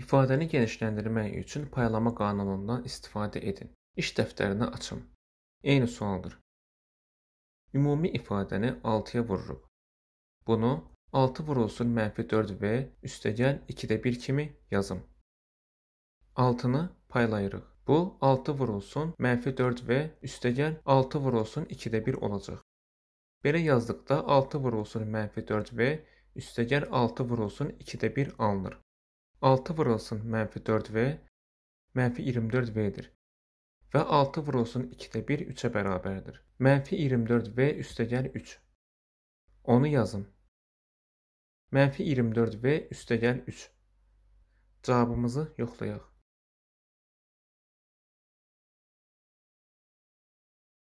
İfadəni genişləndirmək üçün paylama qanunundan istifadə edin. İş dəftərini açın. Eyni sualdır. Ümumi ifadəni 6-ya vururuq. Bunu 6 vurulsun mənfi 4V üstəgəl 2-də 1 kimi yazım. 6-nı paylayırıq. Bu 6 vurulsun mənfi 4V üstəgəl 6 vurulsun 2-də 1 olacaq. Belə yazdıqda 6 vurulsun mənfi 4V üstəgəl 6 vurulsun 2-də 1 alınır. 6 vurulsun mənfi 4V, mənfi 24V-dir. Və 6 vurulsun 2-də 1 3-ə bərabərdir. Mənfi 24V üstəgəl 3. Onu yazın. Mənfi 24V üstəgəl 3. Cavabımızı yoxlayaq.